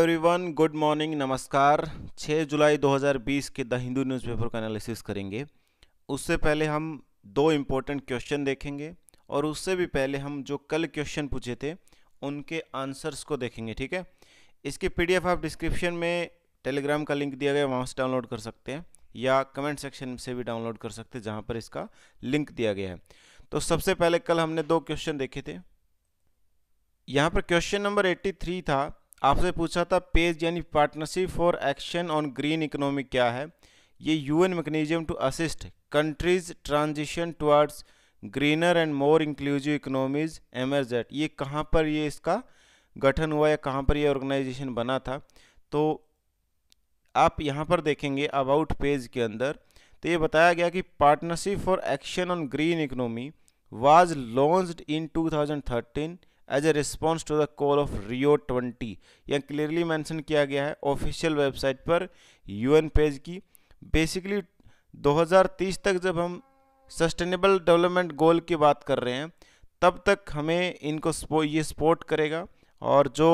everyone good morning नमस्कार 6 जुलाई 2020 के द हिंदू न्यूज़पेपर का एनालिसिस करेंगे उससे पहले हम दो इम्पोर्टेंट क्वेश्चन देखेंगे और उससे भी पहले हम जो कल क्वेश्चन पूछे थे उनके आंसर्स को देखेंगे ठीक है इसकी पीडीएफ आप डिस्क्रिप्शन में टेलीग्राम का लिंक दिया गया वहाँ से डाउनलोड कर सकते हैं या कमेंट सेक्शन से भी डाउनलोड कर सकते हैं जहाँ पर इसका लिंक दिया गया है तो सबसे पहले कल हमने दो क्वेश्चन देखे थे यहाँ पर क्वेश्चन नंबर 83 था आपसे पूछा था पेज यानी partnership for action on green economy क्या है ये UN mechanism to assist countries transition towards greener and more inclusive economies emerged ये कहाँ पर ये इसका गठन हुआ या कहाँ पर ये ऑर्गेनाइजेशन बना था तो आप यहाँ पर देखेंगे अबाउट पेज के अंदर तो ये बताया गया कि partnership for action on green economy was launched in 2013 as a response to the call of Rio twenty यह क्लियरली मैंशन किया गया है ऑफिशियल वेबसाइट पर एन पेज की बेसिकली 2030 तक जब हम सस्टेनेबल डेवलपमेंट गोल की बात कर रहे हैं तब तक हमें इनको ये सपोर्ट करेगा और जो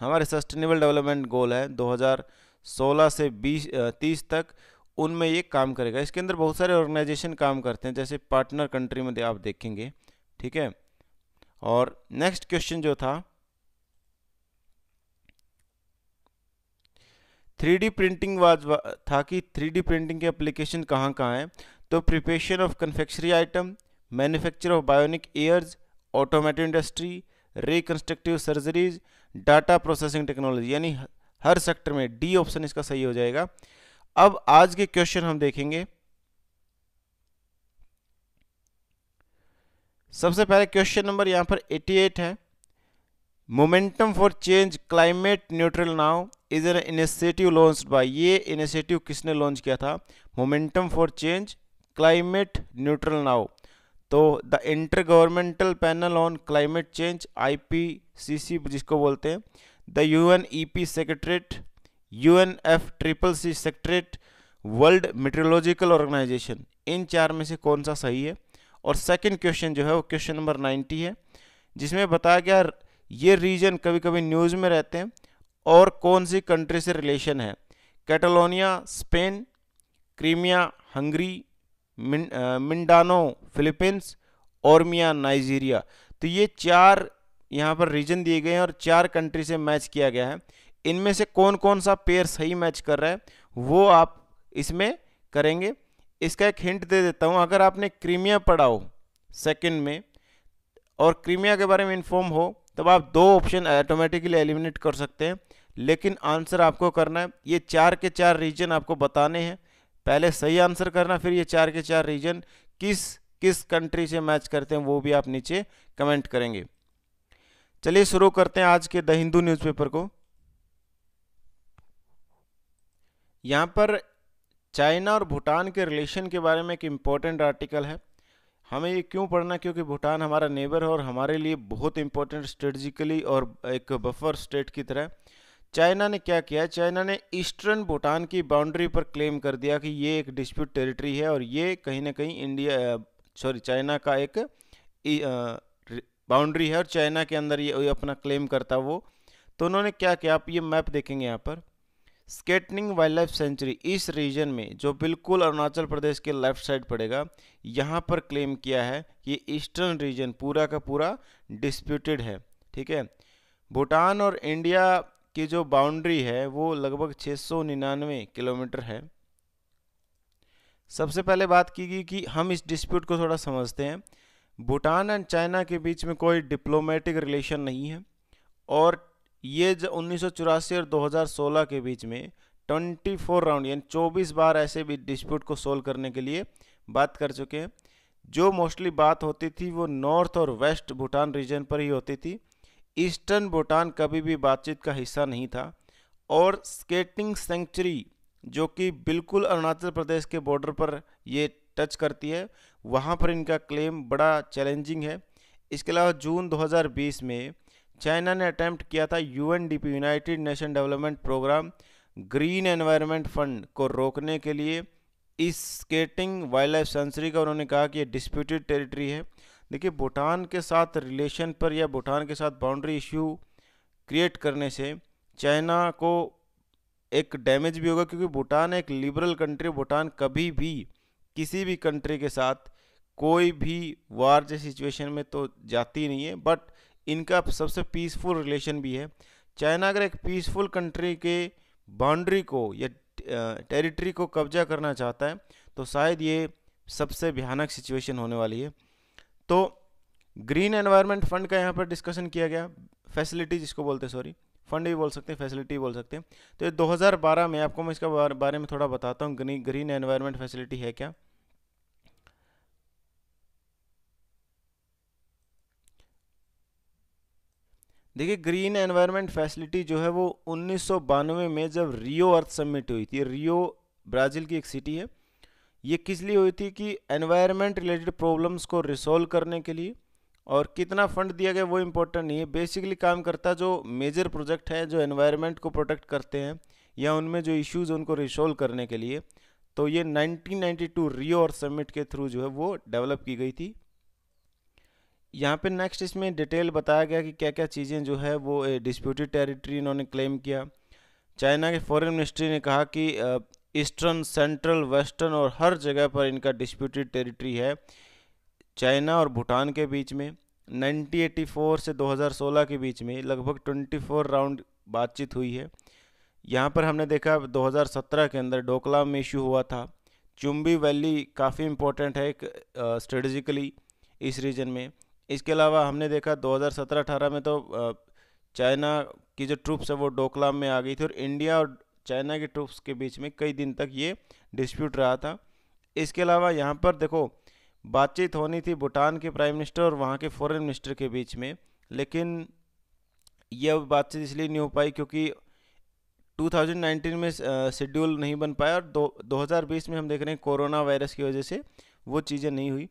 हमारे सस्टेनेबल डेवलपमेंट गोल है 2016 से 20 तीस तक उनमें ये काम करेगा इसके अंदर बहुत सारे ऑर्गेनाइजेशन काम करते हैं जैसे पार्टनर कंट्री में आप देखेंगे ठीक है और नेक्स्ट क्वेश्चन जो था थ्री डी प्रिंटिंग वाज था कि थ्री डी प्रिंटिंग के एप्लीकेशन कहाँ कहाँ हैं तो preparation of confectionery item manufacture of bionic ears automatic industry reconstructive surgeries data processing technology यानी हर सेक्टर में डी ऑप्शन इसका सही हो जाएगा अब आज के क्वेश्चन हम देखेंगे सबसे पहले क्वेश्चन नंबर यहाँ पर 88 है momentum for change climate neutral now is an initiative launch by ये इनिशिएटिव किसने लॉन्च किया था momentum for change climate neutral now तो the intergovernmental panel on climate change IPCC जिसको बोलते हैं the UN EP secretariat N F triple C secretariat world meteorological organisation इन चार में से कौन सा सही है और सेकंड क्वेश्चन जो है वो क्वेश्चन नंबर 90 है जिसमें बताया गया ये रीजन कभी कभी न्यूज़ में रहते हैं और कौन सी कंट्री से रिलेशन है Catalonia Spain Crimea Hungary Mindanao Philippines Oromia Nigeria तो ये चार यहाँ पर रीजन दिए गए हैं और चार कंट्री से मैच किया गया है इनमें से कौन कौन सा पेयर सही मैच कर रहा है वो आप इसमें करेंगे इसका एक हिंट दे देता हूँ अगर आपने क्रीमिया पढ़ा हो सेकेंड में और क्रीमिया के बारे में इन्फॉर्म हो तब आप दो ऑप्शन ऑटोमेटिकली एलिमिनेट कर सकते हैं लेकिन आंसर आपको करना है ये चार के चार रीजन आपको बताने हैं पहले सही आंसर करना फिर ये चार के चार रीजन किस किस कंट्री से मैच करते हैं वो भी आप नीचे कमेंट करेंगे चलिए शुरू करते हैं आज के द हिंदू न्यूज़पेपर को यहाँ पर चाइना और भूटान के रिलेशन के बारे में एक इम्पोर्टेंट आर्टिकल है हमें ये क्यों पढ़ना क्योंकि भूटान हमारा नेबर है और हमारे लिए बहुत इम्पोर्टेंट स्ट्रेटजिकली और एक बफर स्टेट की तरह चाइना ने क्या किया चाइना ने ईस्टर्न भूटान की बाउंड्री पर क्लेम कर दिया कि ये एक डिस्प्यूट टेरिटरी है और ये कहीं ना कहीं इंडिया सॉरी चाइना का एक बाउंड्री है और चाइना के अंदर ये अपना क्लेम करता वो तो उन्होंने क्या किया आप ये मैप देखेंगे यहाँ पर स्केटनिंग वाइल्ड लाइफ सेंचुरी इस रीजन में जो बिल्कुल अरुणाचल प्रदेश के लेफ्ट साइड पड़ेगा यहाँ पर क्लेम किया है कि ईस्टर्न रीजन पूरा का पूरा डिस्प्यूटेड है ठीक है भूटान और इंडिया की जो बाउंड्री है वो लगभग 699 किलोमीटर है सबसे पहले बात की गई कि हम इस डिस्प्यूट को थोड़ा समझते हैं भूटान एंड चाइना के बीच में कोई डिप्लोमेटिक रिलेशन नहीं है और ये जो उन्नीस और 2016 के बीच में 24 राउंड यानी 24 बार ऐसे भी डिस्प्यूट को सोल्व करने के लिए बात कर चुके हैं जो मोस्टली बात होती थी वो नॉर्थ और वेस्ट भूटान रीजन पर ही होती थी ईस्टर्न भूटान कभी भी बातचीत का हिस्सा नहीं था और स्केटिंग सेंचुरी जो कि बिल्कुल अरुणाचल प्रदेश के बॉर्डर पर ये टच करती है वहाँ पर इनका क्लेम बड़ा चैलेंजिंग है इसके अलावा जून 2020 में चाइना ने अटैम्प्ट किया था UNDP United Nation development programme green environment fund को रोकने के लिए इस स्केटिंग वाइल्ड लाइफ सेंचुरी का उन्होंने कहा कि ये डिस्प्यूटेड टेरिटरी है देखिए भूटान के साथ रिलेशन पर या भूटान के साथ बाउंड्री इश्यू क्रिएट करने से चाइना को एक डैमेज भी होगा क्योंकि भूटान एक लिबरल कंट्री भूटान कभी भी किसी भी कंट्री के साथ कोई भी वार जैसी सिचुएशन में तो जाती नहीं है बट इनका सबसे पीसफुल रिलेशन भी है चाइना अगर एक पीसफुल कंट्री के बाउंड्री को या टेरिटरी को कब्जा करना चाहता है तो शायद ये सबसे भयानक सिचुएशन होने वाली है तो ग्रीन एनवायरनमेंट फंड का यहाँ पर डिस्कशन किया गया फैसिलिटी जिसको बोलते हैं सॉरी फंड भी बोल सकते हैं फैसिलिटी बोल सकते हैं तो ये 2012 में आपको मैं इसका बारे में थोड़ा बताता हूँ ग्रीन एनवायरनमेंट फैसिलिटी है क्या देखिए ग्रीन एनवायरनमेंट फैसिलिटी जो है वो उन्नीस में जब रियो अर्थ समिट हुई थी रियो ब्राज़ील की एक सिटी है ये किस लिए हुई थी कि एनवायरनमेंट रिलेटेड प्रॉब्लम्स को रिसोल्व करने के लिए और कितना फंड दिया गया वो इम्पोर्टेंट नहीं है बेसिकली काम करता जो मेजर प्रोजेक्ट है जो एनवायरनमेंट को प्रोटेक्ट करते हैं या उनमें जो इश्यूज़ उनको रिसोल्व करने के लिए तो ये 1992 रियो और समिट के थ्रू जो है वो डेवलप की गई थी यहाँ पे नेक्स्ट इसमें डिटेल बताया गया कि क्या क्या चीज़ें जो है वो डिस्प्यूटेड टेरिटरी इन्होंने क्लेम किया चाइना के फॉरेन मिनिस्ट्री ने कहा कि ईस्टर्न सेंट्रल वेस्टर्न और हर जगह पर इनका डिस्प्यूटेड टेरिटरी है चाइना और भूटान के बीच में 1984 से 2016 के बीच में लगभग 24 राउंड बातचीत हुई है यहाँ पर हमने देखा 2017 के अंदर डोकला में इशू हुआ था चुम्बी वैली काफ़ी इम्पोर्टेंट है एक स्ट्रेटजिकली इस रीजन में इसके अलावा हमने देखा 2017-18 में तो चाइना की जो ट्रूप्स है वो डोकलाम में आ गई थी और इंडिया और चाइना के ट्रूप्स के बीच में कई दिन तक ये डिस्प्यूट रहा था इसके अलावा यहाँ पर देखो बातचीत होनी थी भूटान के प्राइम मिनिस्टर और वहाँ के फॉरेन मिनिस्टर के बीच में लेकिन यह बातचीत इसलिए नहीं हो पाई क्योंकि 2019 में शेड्यूल नहीं बन पाया और दो 2020 में हम देख रहे हैं कोरोना वायरस की वजह से वो चीज़ें नहीं हुई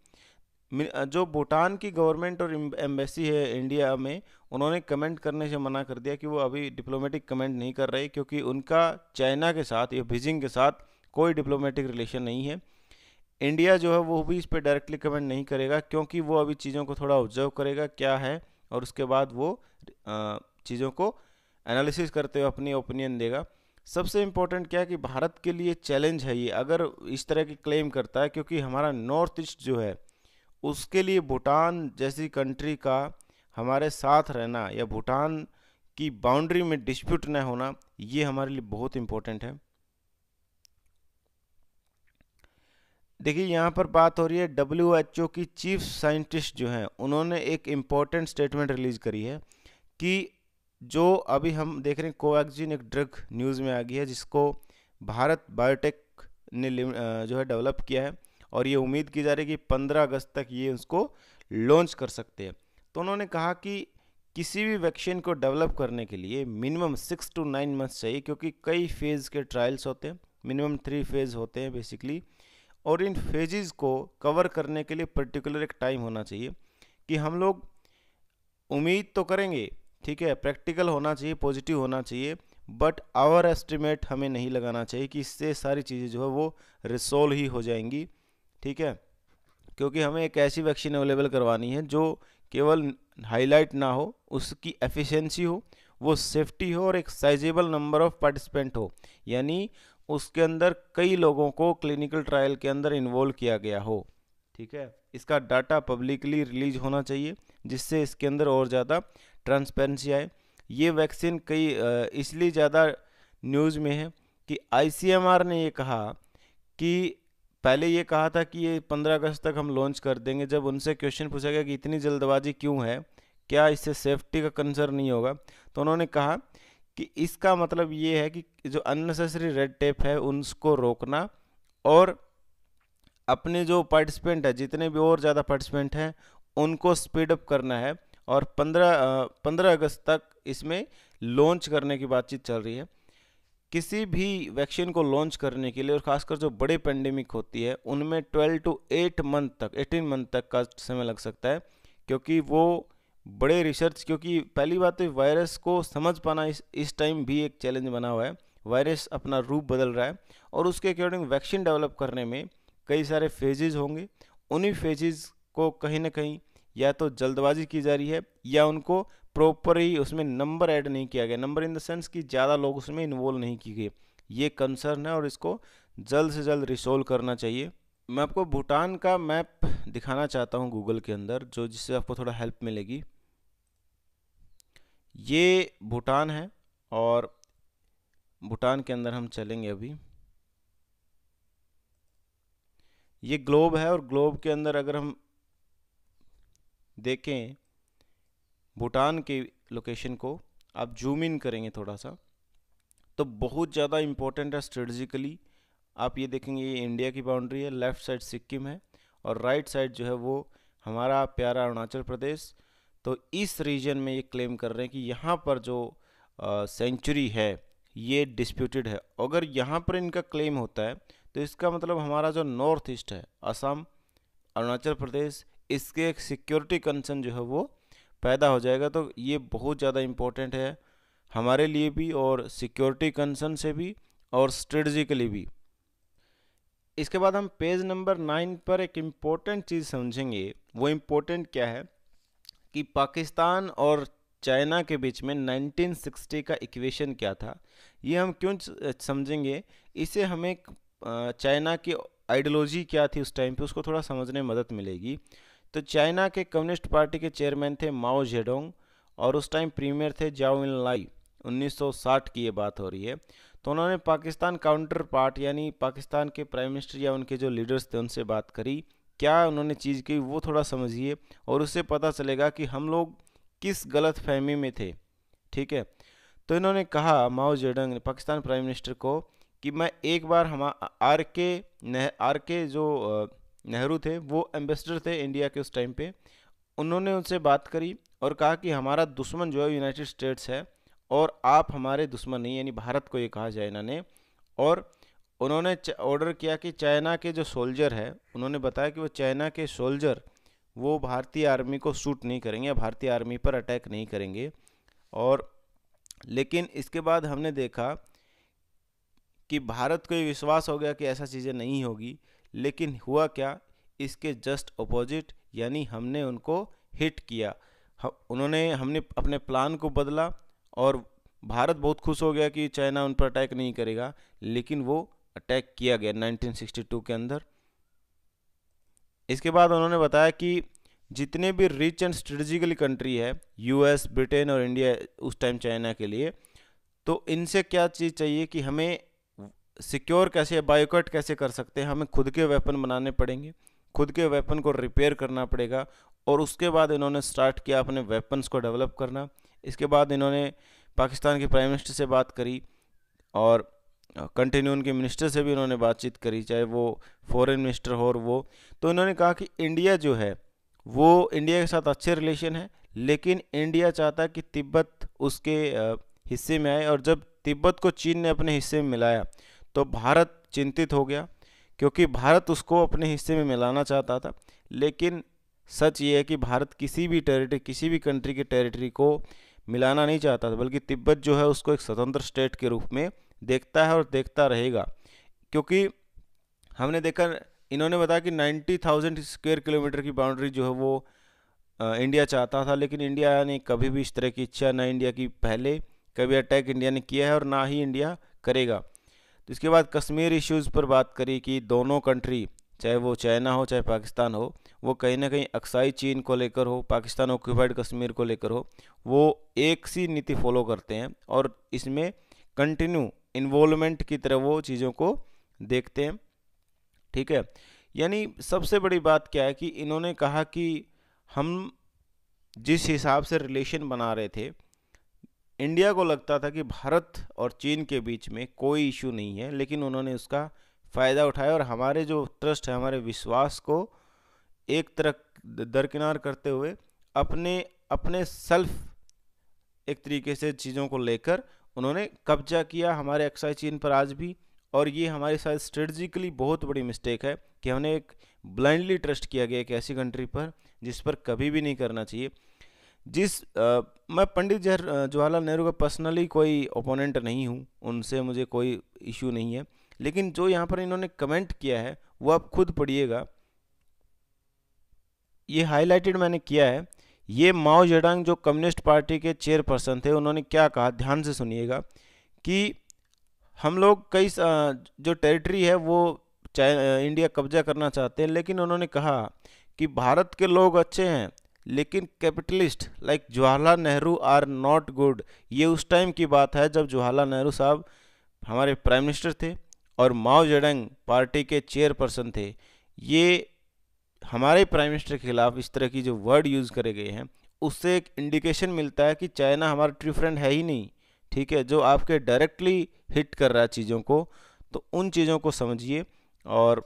जो भूटान की गवर्नमेंट और एम्बेसी है इंडिया में उन्होंने कमेंट करने से मना कर दिया कि वो अभी डिप्लोमेटिक कमेंट नहीं कर रहे क्योंकि उनका चाइना के साथ या बीजिंग के साथ कोई डिप्लोमेटिक रिलेशन नहीं है इंडिया जो है वो भी इस पर डायरेक्टली कमेंट नहीं करेगा क्योंकि वो अभी चीज़ों को थोड़ा ऑब्जर्व करेगा क्या है और उसके बाद वो चीज़ों को एनालिसिस करते हुए अपनी ओपिनियन देगा सबसे इम्पोर्टेंट क्या है कि भारत के लिए चैलेंज है ये अगर इस तरह की क्लेम करता है क्योंकि हमारा नॉर्थ ईस्ट जो है उसके लिए भूटान जैसी कंट्री का हमारे साथ रहना या भूटान की बाउंड्री में डिस्प्यूट न होना ये हमारे लिए बहुत इम्पोर्टेंट है देखिए यहाँ पर बात हो रही है डब्ल्यू एच ओ की चीफ साइंटिस्ट जो हैं उन्होंने एक इम्पॉर्टेंट स्टेटमेंट रिलीज करी है कि जो अभी हम देख रहे हैं कोवैक्सिन एक ड्रग न्यूज़ में आ गई है जिसको भारत बायोटेक ने जो है डेवलप किया है और ये उम्मीद की जा रही है कि पंद्रह अगस्त तक ये उसको लॉन्च कर सकते हैं तो उन्होंने कहा कि किसी भी वैक्सीन को डेवलप करने के लिए minimum six to nine months चाहिए क्योंकि कई फेज़ के ट्रायल्स होते हैं मिनिमम थ्री फेज़ होते हैं बेसिकली और इन फेजेस को कवर करने के लिए पर्टिकुलर एक टाइम होना चाहिए कि हम लोग उम्मीद तो करेंगे ठीक है प्रैक्टिकल होना चाहिए पॉजिटिव होना चाहिए बट आवर एस्टिमेट हमें नहीं लगाना चाहिए कि इससे सारी चीज़ें जो है वो रिसोल्व ही हो जाएंगी ठीक है क्योंकि हमें एक ऐसी वैक्सीन अवेलेबल करवानी है जो केवल हाईलाइट ना हो उसकी एफिशिएंसी हो वो सेफ्टी हो और एक साइजेबल नंबर ऑफ पार्टिसिपेंट हो यानी उसके अंदर कई लोगों को क्लिनिकल ट्रायल के अंदर इन्वॉल्व किया गया हो ठीक है इसका डाटा पब्लिकली रिलीज होना चाहिए जिससे इसके अंदर और ज़्यादा ट्रांसपेरेंसी आए ये वैक्सीन कई इसलिए ज़्यादा न्यूज़ में है कि आई ने ये कहा कि पहले ये कहा था कि ये पंद्रह अगस्त तक हम लॉन्च कर देंगे जब उनसे क्वेश्चन पूछा गया कि इतनी जल्दबाजी क्यों है क्या इससे सेफ्टी का कंसर्न नहीं होगा तो उन्होंने कहा कि इसका मतलब ये है कि जो अननेसेसरी रेड टेप है उनको रोकना और अपने जो पार्टिसिपेंट है जितने भी और ज़्यादा पार्टिसिपेंट हैं उनको स्पीड अप करना है और पंद्रह पंद्रह अगस्त तक इसमें लॉन्च करने की बातचीत चल रही है किसी भी वैक्सीन को लॉन्च करने के लिए और ख़ासकर जो बड़े पेंडेमिक होती है उनमें 12 टू 8 मंथ तक 18 मंथ तक का समय लग सकता है क्योंकि वो बड़े रिसर्च क्योंकि पहली बात तो वायरस को समझ पाना इस इस टाइम भी एक चैलेंज बना हुआ है वायरस अपना रूप बदल रहा है और उसके अकॉर्डिंग वैक्सीन डेवलप करने में कई सारे फेजेज़ होंगे उन्हीं फेजेज़ को कहीं ना कहीं या तो जल्दबाजी की जा रही है या उनको प्रॉपरली उसमें नंबर ऐड नहीं किया गया नंबर इन द सेंस कि ज़्यादा लोग उसमें इन्वॉल्व नहीं किए गए ये कंसर्न है और इसको जल्द से जल्द रिसोल्व करना चाहिए मैं आपको भूटान का मैप दिखाना चाहता हूँ गूगल के अंदर जो जिससे आपको थोड़ा हेल्प मिलेगी ये भूटान है और भूटान के अंदर हम चलेंगे अभी ये ग्लोब है और ग्लोब के अंदर अगर हम देखें भूटान के लोकेशन को आप जूम इन करेंगे थोड़ा सा तो बहुत ज़्यादा इम्पोर्टेंट है स्ट्रेटजिकली आप ये देखेंगे ये इंडिया की बाउंड्री है लेफ़्ट साइड सिक्किम है और राइट साइड जो है वो हमारा प्यारा अरुणाचल प्रदेश तो इस रीजन में ये क्लेम कर रहे हैं कि यहाँ पर जो सेंचुरी है ये डिस्प्यूटेड है अगर यहाँ पर इनका क्लेम होता है तो इसका मतलब हमारा जो नॉर्थ ईस्ट है असम अरुणाचल प्रदेश इसके एक सिक्योरिटी कंसर्न जो है वो पैदा हो जाएगा तो ये बहुत ज़्यादा इम्पोर्टेंट है हमारे लिए भी और सिक्योरिटी कंसर्न से भी और स्ट्रेटजिकली भी इसके बाद हम पेज नंबर नाइन पर एक इम्पोर्टेंट चीज़ समझेंगे वो इम्पोर्टेंट क्या है कि पाकिस्तान और चाइना के बीच में 1960 का इक्वेशन क्या था ये हम क्यों समझेंगे इसे हमें चाइना की आइडियोलॉजी क्या थी उस टाइम पे उसको थोड़ा समझने में मदद मिलेगी तो चाइना के कम्युनिस्ट पार्टी के चेयरमैन थे माओ जेडोंग और उस टाइम प्रीमियर थे जाओ इन लाई उन्नीस की ये बात हो रही है तो उन्होंने पाकिस्तान काउंटर पार्ट यानी पाकिस्तान के प्राइम मिनिस्टर या उनके जो लीडर्स थे उनसे बात करी क्या उन्होंने चीज़ की वो थोड़ा समझिए और उससे पता चलेगा कि हम लोग किस गलत फहमी में थे ठीक है तो इन्होंने कहा माओ जेडंग ने पाकिस्तान प्राइम मिनिस्टर को कि मैं एक बार हम आर के आर के जो नेहरू थे वो एम्बेसडर थे इंडिया के उस टाइम पे उन्होंने उनसे बात करी और कहा कि हमारा दुश्मन जो है यूनाइटेड स्टेट्स है और आप हमारे दुश्मन नहीं यानी भारत को ये कहा चाइना ने और उन्होंने ऑर्डर किया कि चाइना के जो सोल्जर है उन्होंने बताया कि वो चाइना के सोल्जर वो भारतीय आर्मी को शूट नहीं करेंगे या भारतीय आर्मी पर अटैक नहीं करेंगे और लेकिन इसके बाद हमने देखा कि भारत को ये विश्वास हो गया कि ऐसा चीज़ें नहीं होगी लेकिन हुआ क्या इसके जस्ट अपोजिट यानी हमने उनको हिट किया हम उन्होंने हमने अपने प्लान को बदला और भारत बहुत खुश हो गया कि चाइना उन पर अटैक नहीं करेगा लेकिन वो अटैक किया गया 1962 के अंदर इसके बाद उन्होंने बताया कि जितने भी रिच एंड स्ट्रेटजिकली कंट्री है यूएस ब्रिटेन और इंडिया उस टाइम चाइना के लिए तो इनसे क्या चीज़ चाहिए कि हमें सिक्योर कैसे बायोकट कैसे कर सकते हैं हमें खुद के वेपन बनाने पड़ेंगे खुद के वेपन को रिपेयर करना पड़ेगा और उसके बाद इन्होंने स्टार्ट किया अपने वेपन्स को डेवलप करना इसके बाद इन्होंने पाकिस्तान के प्राइम मिनिस्टर से बात करी और कंटिन्यू उनके मिनिस्टर से भी इन्होंने बातचीत करी चाहे वो फॉरेन मिनिस्टर हो और वो तो इन्होंने कहा कि इंडिया जो है वो इंडिया के साथ अच्छे रिलेशन है लेकिन इंडिया चाहता है कि तिब्बत उसके हिस्से में आए और जब तिब्बत को चीन ने अपने हिस्से में मिलाया तो भारत चिंतित हो गया क्योंकि भारत उसको अपने हिस्से में मिलाना चाहता था लेकिन सच ये है कि भारत किसी भी टेरिटरी किसी भी कंट्री के टेरिटरी को मिलाना नहीं चाहता था बल्कि तिब्बत जो है उसको एक स्वतंत्र स्टेट के रूप में देखता है और देखता रहेगा क्योंकि हमने देखा इन्होंने बताया कि नाइन्टी थाउजेंड स्क्वेयर किलोमीटर की बाउंड्री जो है वो आ, इंडिया चाहता था लेकिन इंडिया ने कभी भी इस तरह की इच्छा ना इंडिया की पहले कभी अटैक इंडिया ने किया है और ना ही इंडिया करेगा इसके बाद कश्मीर इश्यूज़ पर बात करी कि दोनों कंट्री चाहे वो चाइना हो चाहे पाकिस्तान हो वो कहीं ना कहीं अक्साई चीन को लेकर हो पाकिस्तान ऑक्यूपाइड कश्मीर को लेकर हो वो एक सी नीति फॉलो करते हैं और इसमें कंटिन्यू इन्वॉलमेंट की तरह वो चीज़ों को देखते हैं ठीक है यानी सबसे बड़ी बात क्या है कि इन्होंने कहा कि हम जिस हिसाब से रिलेशन बना रहे थे इंडिया को लगता था कि भारत और चीन के बीच में कोई इशू नहीं है लेकिन उन्होंने उसका फ़ायदा उठाया और हमारे जो ट्रस्ट है हमारे विश्वास को एक तरह दरकिनार करते हुए अपने अपने सेल्फ एक तरीके से चीज़ों को लेकर उन्होंने कब्जा किया हमारे एक्साइज चीन पर आज भी और ये हमारे साथ स्ट्रेटजिकली बहुत बड़ी मिस्टेक है कि हमने एक ब्लाइंडली ट्रस्ट किया गया एक ऐसी कंट्री पर जिस पर कभी भी नहीं करना चाहिए जिस आ, मैं पंडित जहर जवाहरलाल नेहरू का पर्सनली कोई ओपोनेंट नहीं हूँ उनसे मुझे कोई इशू नहीं है लेकिन जो यहाँ पर इन्होंने कमेंट किया है वो आप खुद पढ़िएगा ये हाईलाइटेड मैंने किया है ये माओ जडांग जो कम्युनिस्ट पार्टी के चेयरपर्सन थे उन्होंने क्या कहा ध्यान से सुनिएगा कि हम लोग कई जो टेरिटरी है वो इंडिया कब्जा करना चाहते हैं लेकिन उन्होंने कहा कि भारत के लोग अच्छे हैं लेकिन capitalist like Jawaharlal Nehru are not good ये उस टाइम की बात है जब जवाहरलाल नेहरू साहब हमारे प्राइम मिनिस्टर थे और माओ जेडंग पार्टी के चेयरपर्सन थे ये हमारे प्राइम मिनिस्टर के खिलाफ इस तरह की जो वर्ड यूज़ करे गए हैं उससे एक इंडिकेशन मिलता है कि चाइना हमारा ट्रू फ्रेंड है ही नहीं ठीक है जो आपके डायरेक्टली हिट कर रहा है चीज़ों को तो उन चीज़ों को समझिए और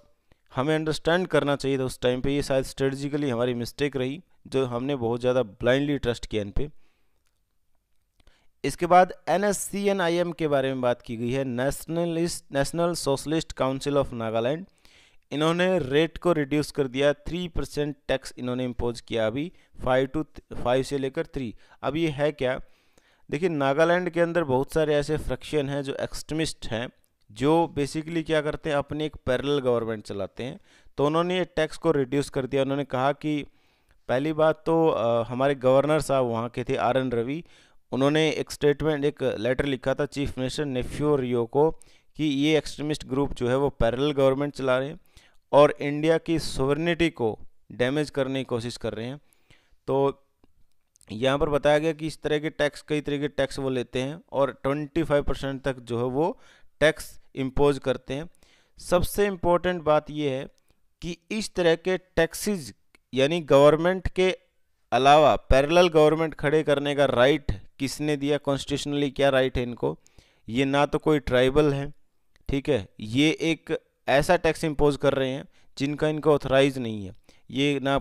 हमें अंडरस्टैंड करना चाहिए था उस टाइम पे ये शायद स्ट्रेटजिकली हमारी मिस्टेक रही जो हमने बहुत ज़्यादा ब्लाइंडली ट्रस्ट किया इन पे इसके बाद N S C N I M के बारे में बात की गई है nationalist national socialist council of Nagaland इन्होंने रेट को रिड्यूस कर दिया थ्री परसेंट टैक्स इन्होंने इम्पोज किया अभी फाइव टू फाइव से लेकर थ्री अब ये है क्या देखिए नागालैंड के अंदर बहुत सारे ऐसे फ्रैक्शन हैं जो एक्सट्रीमिस्ट हैं जो बेसिकली क्या करते हैं अपनी एक पैरेलल गवर्नमेंट चलाते हैं तो उन्होंने ये टैक्स को रिड्यूस कर दिया उन्होंने कहा कि पहली बात तो आ, हमारे गवर्नर साहब वहाँ के थे आर एन रवि उन्होंने एक स्टेटमेंट एक लेटर लिखा था चीफ मिनिस्टर नेफ्यो रियो को कि ये एक्सट्रीमिस्ट ग्रुप जो है वो पैरल गवर्नमेंट चला रहे हैं और इंडिया की सोवर्निटी को डैमेज करने की कोशिश कर रहे हैं तो यहाँ पर बताया गया कि इस तरह के टैक्स कई तरह के टैक्स वो लेते हैं और 25 परसेंट तक जो है वो टैक्स इम्पोज करते हैं सबसे इम्पोर्टेंट बात यह है कि इस तरह के टैक्सेस यानी गवर्नमेंट के अलावा पैरेलल गवर्नमेंट खड़े करने का राइट किसने दिया कॉन्स्टिट्यूशनली क्या राइट है इनको ये ना तो कोई ट्राइबल है ठीक है ये एक ऐसा टैक्स इम्पोज कर रहे हैं जिनका इनको ऑथराइज नहीं है ये ना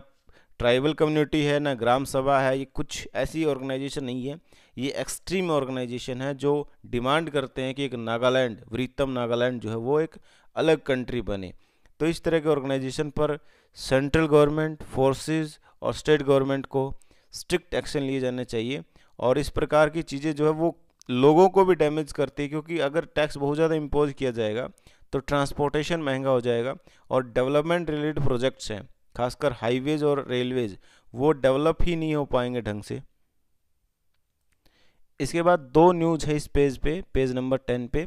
ट्राइबल कम्युनिटी है ना ग्राम सभा है ये कुछ ऐसी ऑर्गेनाइजेशन नहीं है ये एक्सट्रीम ऑर्गेनाइजेशन है जो डिमांड करते हैं कि एक नागालैंड वृत्तम नागालैंड जो है वो एक अलग कंट्री बने तो इस तरह के ऑर्गेनाइजेशन पर सेंट्रल गवर्नमेंट फोर्सेस और स्टेट गवर्नमेंट को स्ट्रिक्ट एक्शन लिए जाने चाहिए और इस प्रकार की चीज़ें जो है वो लोगों को भी डैमेज करती है क्योंकि अगर टैक्स बहुत ज़्यादा इम्पोज किया जाएगा तो ट्रांसपोर्टेशन महंगा हो जाएगा और डेवलपमेंट रिलेटेड प्रोजेक्ट्स हैं खासकर हाईवेज और रेलवेज वो डेवलप ही नहीं हो पाएंगे ढंग से इसके बाद दो न्यूज है इस पेज पे पेज नंबर टेन पे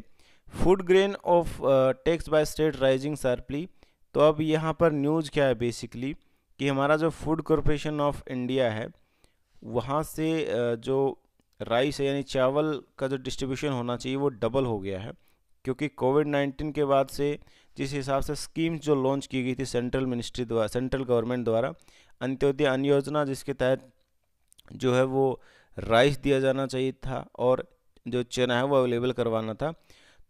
food grain of tax by state rising sharply तो अब यहाँ पर न्यूज क्या है बेसिकली कि हमारा जो फूड कॉरपोरेशन ऑफ इंडिया है वहाँ से uh, जो राइस है यानी चावल का जो डिस्ट्रीब्यूशन होना चाहिए वो डबल हो गया है क्योंकि कोविड नाइन्टीन के बाद से जिस हिसाब से स्कीम्स जो लॉन्च की गई थी सेंट्रल मिनिस्ट्री द्वारा सेंट्रल गवर्नमेंट द्वारा अंत्योदय अन्य योजना जिसके तहत जो है वो राइस दिया जाना चाहिए था और जो चना है वो अवेलेबल करवाना था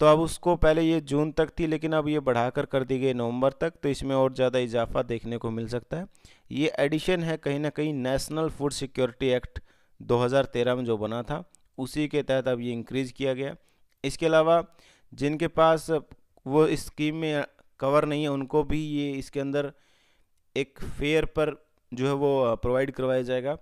तो अब उसको पहले ये जून तक थी लेकिन अब ये बढ़ाकर कर दी गई नवंबर तक तो इसमें और ज़्यादा इजाफा देखने को मिल सकता है ये एडिशन है कहीं ना कहीं नेशनल फूड सिक्योरिटी एक्ट 2013 में जो बना था उसी के तहत अब ये इंक्रीज़ किया गया इसके अलावा जिनके पास वो स्कीम में कवर नहीं है उनको भी ये इसके अंदर एक फेयर पर जो है वो प्रोवाइड करवाया जाएगा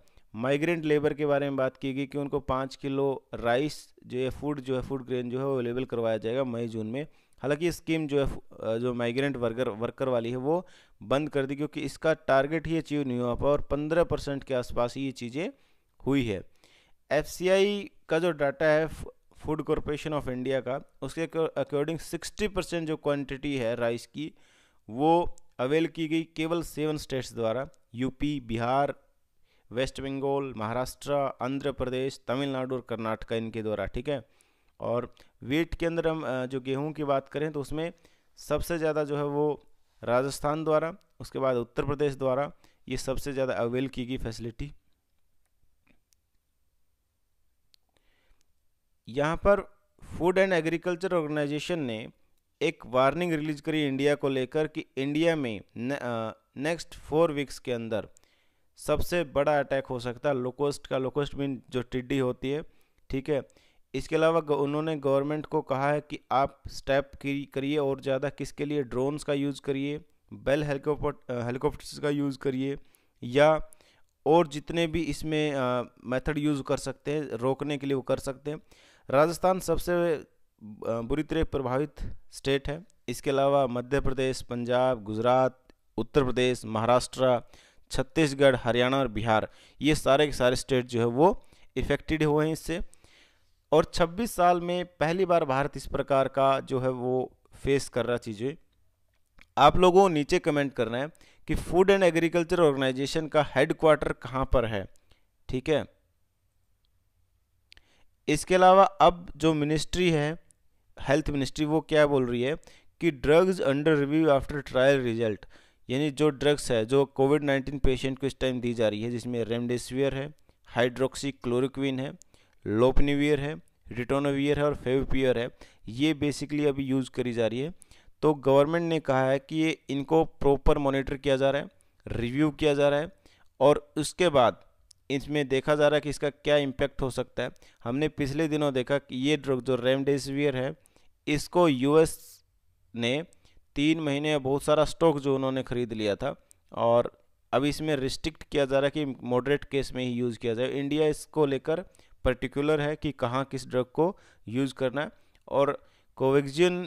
माइग्रेंट लेबर के बारे में बात की गई कि उनको पाँच किलो राइस जो है फूड जो है फूड ग्रेन जो है वो अवेलेबल करवाया जाएगा मई जून में हालांकि स्कीम जो है जो माइग्रेंट वर्कर वर्कर वाली है वो बंद कर दी क्योंकि इसका टारगेट ही अचीव नहीं हो पा और पंद्रह परसेंट के आसपास ही ये चीज़ें हुई है एफ का जो डाटा है फूड कॉरपोरेशन ऑफ इंडिया का उसके अकॉर्डिंग 60 परसेंट जो क्वांटिटी है राइस की वो अवेल की गई केवल सेवन स्टेट्स द्वारा यूपी बिहार वेस्ट बंगाल महाराष्ट्र आंध्र प्रदेश तमिलनाडु और कर्नाटका इनके द्वारा ठीक है और वेट के अंदर हम जो गेहूं की बात करें तो उसमें सबसे ज़्यादा जो है वो राजस्थान द्वारा उसके बाद उत्तर प्रदेश द्वारा ये सबसे ज़्यादा अवेल की गई फैसिलिटी यहाँ पर फूड एंड एग्रीकल्चर ऑर्गेनाइजेशन ने एक वार्निंग रिलीज करी इंडिया को लेकर कि इंडिया में ने, नेक्स्ट फोर वीक्स के अंदर सबसे बड़ा अटैक हो सकता है लोकोस्ट का लोकोस्ट मीन जो टिड्डी होती है ठीक है इसके अलावा उन्होंने गवर्नमेंट को कहा है कि आप स्टेप करिए और ज़्यादा किसके लिए ड्रोन्स का यूज़ करिए बेल हेलीकॉप्टर्स का यूज़ करिए या और जितने भी इसमें मेथड यूज़ कर सकते हैं रोकने के लिए वो कर सकते हैं राजस्थान सबसे बुरी तरह प्रभावित स्टेट है इसके अलावा मध्य प्रदेश पंजाब गुजरात उत्तर प्रदेश महाराष्ट्र छत्तीसगढ़ हरियाणा और बिहार ये सारे के सारे स्टेट जो है वो इफेक्टेड हुए हैं इससे और 26 साल में पहली बार भारत इस प्रकार का जो है वो फेस कर रहा चीज़ें आप लोगों नीचे कमेंट करना है कि फूड एंड एग्रीकल्चर ऑर्गेनाइजेशन का हेड कहाँ पर है ठीक है इसके अलावा अब जो मिनिस्ट्री है हेल्थ मिनिस्ट्री वो क्या बोल रही है कि drugs under review after trial result यानी जो ड्रग्स है जो कोविड नाइन्टीन पेशेंट को इस टाइम दी जा रही है जिसमें रेमडेसिवियर है हाइड्रोक्सी क्लोरिक्विन है लोपनिवियर है रिटोनोवियर है और फेवपियर है ये बेसिकली अभी यूज़ करी जा रही है तो गवर्नमेंट ने कहा है कि ये इनको प्रॉपर मॉनिटर किया जा रहा है रिव्यू किया जा रहा है और उसके बाद इसमें देखा जा रहा है कि इसका क्या इम्पैक्ट हो सकता है हमने पिछले दिनों देखा कि ये ड्रग जो रेमडेसिविर है इसको यूएस ने तीन महीने बहुत सारा स्टॉक जो उन्होंने ख़रीद लिया था और अब इसमें रिस्ट्रिक्ट किया जा रहा है कि मॉडरेट केस में ही यूज़ किया जाए इंडिया इसको लेकर पर्टिकुलर है कि कहाँ किस ड्रग को यूज़ करना है और कोवैक्सिन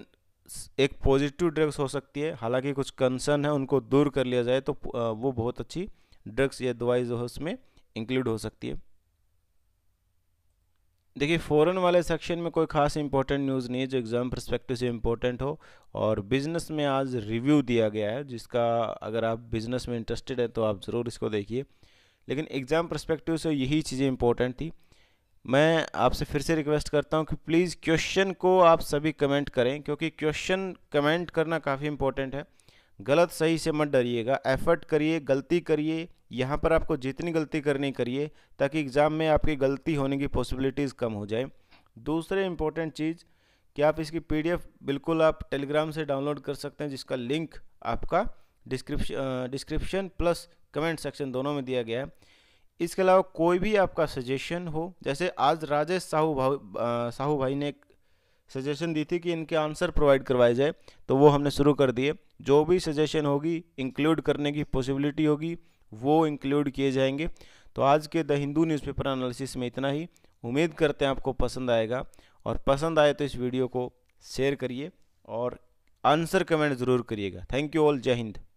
एक पॉजिटिव ड्रग्स हो सकती है हालांकि कुछ कंसर्न है उनको दूर कर लिया जाए तो वो बहुत अच्छी ड्रग्स या दवाई जो है उसमें इंक्लूड हो सकती है देखिए फॉरेन वाले सेक्शन में कोई ख़ास इंपॉर्टेंट न्यूज़ नहीं है जो एग्ज़ाम परस्पेक्टिव से इम्पोर्टेंट हो और बिज़नेस में आज रिव्यू दिया गया है जिसका अगर आप बिज़नेस में इंटरेस्टेड है तो आप ज़रूर इसको देखिए लेकिन एग्ज़ाम परस्पेक्टिव से यही चीज़ें इंपॉर्टेंट थी मैं आपसे फिर से रिक्वेस्ट करता हूँ कि प्लीज़ क्वेश्चन को आप सभी कमेंट करें क्योंकि क्वेश्चन कमेंट करना काफ़ी इंपॉर्टेंट है गलत सही से मत डरिएगा एफर्ट करिए गलती करिए यहाँ पर आपको जितनी गलती करनी करिए ताकि एग्ज़ाम में आपकी गलती होने की पॉसिबिलिटीज़ कम हो जाए दूसरे इम्पोर्टेंट चीज़ कि आप इसकी पीडीएफ बिल्कुल आप टेलीग्राम से डाउनलोड कर सकते हैं जिसका लिंक आपका description description plus comment section दोनों में दिया गया है इसके अलावा कोई भी आपका सजेशन हो जैसे आज राजेश साहू भाई साहू भाई ने एक सजेशन दी थी कि इनके आंसर प्रोवाइड करवाए जाए तो वो हमने शुरू कर दिए जो भी सजेशन होगी इंक्लूड करने की पॉसिबिलिटी होगी वो इंक्लूड किए जाएंगे तो आज के द हिंदू न्यूज़पेपर एनालिसिस में इतना ही उम्मीद करते हैं आपको पसंद आएगा और पसंद आए तो इस वीडियो को शेयर करिए और आंसर कमेंट ज़रूर करिएगा थैंक यू ऑल जय हिंद